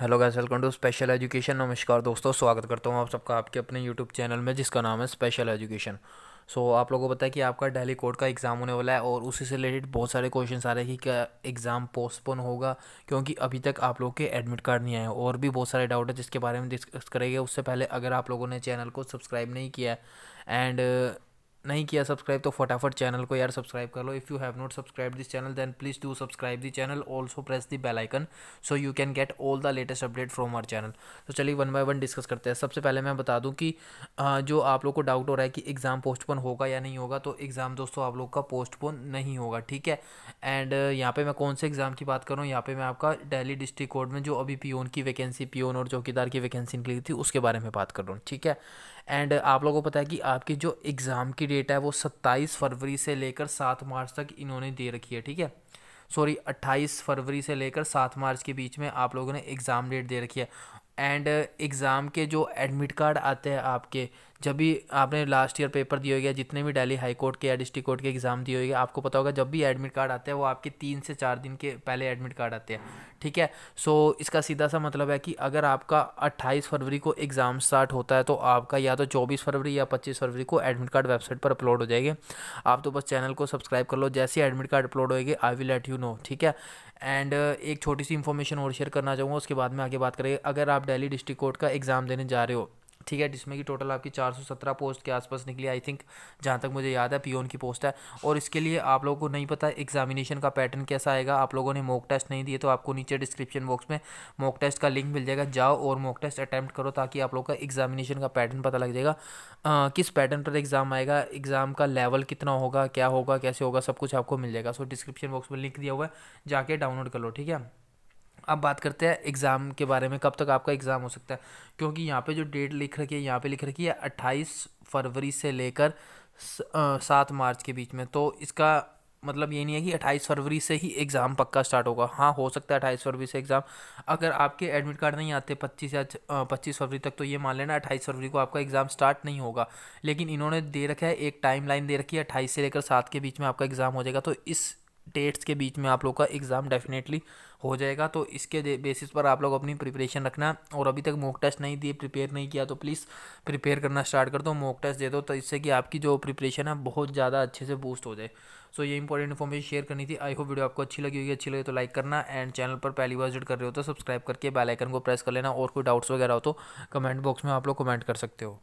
hello guys welcome to special education नमस्कार दोस्तों स्वागत करता हूँ आप सबका आपके अपने यूट्यूब चैनल में जिसका नाम है स्पेशल एजुकेशन सो आप लोगों को पता है कि आपका डेली कोर्ट का एग्ज़ाम होने वाला है और उसी से रिलेटेड बहुत सारे क्वेश्चन आ रहे हैं कि क्या एग्ज़ाम पोस्टपोन होगा क्योंकि अभी तक आप लोग के एडमिट कार्ड नहीं आए और भी बहुत सारे डाउट है जिसके बारे में डिस्कस करेंगे उससे पहले अगर आप लोगों ने चैनल को सब्सक्राइब नहीं किया एंड नहीं किया सब्सक्राइब तो फटाफट चैनल को यार सब्सक्राइब कर लो if you have not subscribe this channel then please do subscribe the channel also press the bell icon so you can get all the latest update from our channel तो चलिए one by one discuss करते हैं सबसे पहले मैं बता दूं कि जो आप लोग को डाउट हो रहा है कि एग्ज़ाम पोस्टपोन होगा या नहीं होगा तो एग्ज़ाम दोस्तों आप लोग का पोस्टपोन नहीं होगा ठीक है एंड यहाँ पर मैं कौन से एग्ज़ाम की बात कर रहा हूँ यहाँ पर मैं आपका डेली डिस्ट्रिक्ट कोर्ट में जो अभी पियोन की वैकेंसी पियोन और चौकीदार की वैकेंसी निकली थी उसके बारे में बात कर रहा हूँ ठीक है एंड uh, आप लोगों को पता है कि आपकी जो एग्ज़ाम की डेट है वो सत्ताईस फरवरी से लेकर सात मार्च तक इन्होंने दे रखी है ठीक है सॉरी 28 फरवरी से लेकर 7 मार्च के बीच में आप लोगों ने एग्ज़ाम डेट दे रखी है एंड एग्ज़ाम के जो एडमिट कार्ड आते हैं आपके जब भी आपने लास्ट ईयर पेपर दिए गया जितने भी डेली हाई कोर्ट के या डिस्ट्रिक्ट कोर्ट के एग्ज़ाम दिए होगा आपको पता होगा जब भी एडमिट कार्ड आते हैं वो आपके तीन से चार दिन के पहले एडमिट कार्ड आते हैं ठीक है सो so, इसका सीधा सा मतलब है कि अगर आपका अट्ठाईस फरवरी को एग्ज़ाम स्टार्ट होता है तो आपका या तो चौबीस फरवरी या पच्चीस फरवरी को एडमिट कार्ड वेबसाइट पर अपलोड हो जाएगी आप तो बस चैनल को सब्सक्राइब कर लो जैसे एडमिट कार्ड अपलोड होएगी I will let you know ठीक है एंड एक छोटी सी इन्फॉर्मेशन और शेयर करना चाहूँगा उसके बाद में आगे बात करेंगे अगर आप दिल्ली डिस्ट्रिक्ट कोर्ट का एग्ज़ाम देने जा रहे हो ठीक है जिसमें कि टोटल आपकी 417 पोस्ट के आसपास निकली आई थिंक जहाँ तक मुझे याद है पीओन की पोस्ट है और इसके लिए आप लोगों को नहीं पता एग्जामिनेशन का पैटर्न कैसा आएगा आप लोगों ने मॉक टेस्ट नहीं दिए तो आपको नीचे डिस्क्रिप्शन बॉक्स में मॉक टेस्ट का लिंक मिल जाएगा जाओ और मॉक टेस्ट अटैम्प्ट करो ताकि आप लोग का एग्जामिनेशन का पैटर्न पता लग जाएगा आ, किस पैटर्न पर एग्ज़ाम आएगा एग्ज़ाम का लेवल कितना होगा क्या होगा कैसे होगा सब कुछ आपको मिल जाएगा सो डिस्क्रिप्शन बॉक्स में लिंक दिया हुआ है जाके डाउनलोड कर लो ठीक है अब बात करते हैं एग्ज़ाम के बारे में कब तक आपका एग्ज़ाम हो सकता है क्योंकि यहाँ पे जो डेट लिख रखी है यहाँ पे लिख रखी है अट्ठाईस फरवरी से लेकर सात मार्च के बीच में तो इसका मतलब ये नहीं है कि अट्ठाईस फरवरी से ही एग्ज़ाम पक्का स्टार्ट होगा हाँ हो सकता है अट्ठाईस फरवरी से एग्ज़ाम अगर आपके एडमिट कार्ड नहीं आते पच्चीस या पच्चीस फरवरी तक तो ये मान लेना अट्ठाईस फरवरी को आपका एग्ज़ाम स्टार्ट नहीं होगा लेकिन इन्होंने दे रखा है एक टाइम लाइन दे रखी है अट्ठाईस से लेकर सात के बीच में आपका एग्ज़ाम हो जाएगा तो इस डेट्स के बीच में आप लोग का एग्ज़ाम डेफिनेटली हो जाएगा तो इसके बेसिस पर आप लोग अपनी प्रिपरेशन रखना और अभी तक मॉक टेस्ट नहीं दिए प्रिपेयर नहीं किया तो प्लीज़ प्रिपेयर करना स्टार्ट कर दो मॉक टेस्ट दे दो तो इससे कि आपकी जो प्रिपरेशन है बहुत ज़्यादा अच्छे से बूस्ट हो जाए सो ये इंपॉर्टेंट इन्फॉर्मेशन शेयर करनी थी आई होप वीडियो आपको अच्छी लगी होगी अच्छी लगी तो लाइक करना एंड चैनल पर पहली बार विजिट कर रहे हो तो सब्सक्राइब करके बेल आइकन को प्रेस कर लेना और कोई डाउट्स वगैरह हो तो कमेंट बॉक्स में आप लोग कमेंट कर सकते हो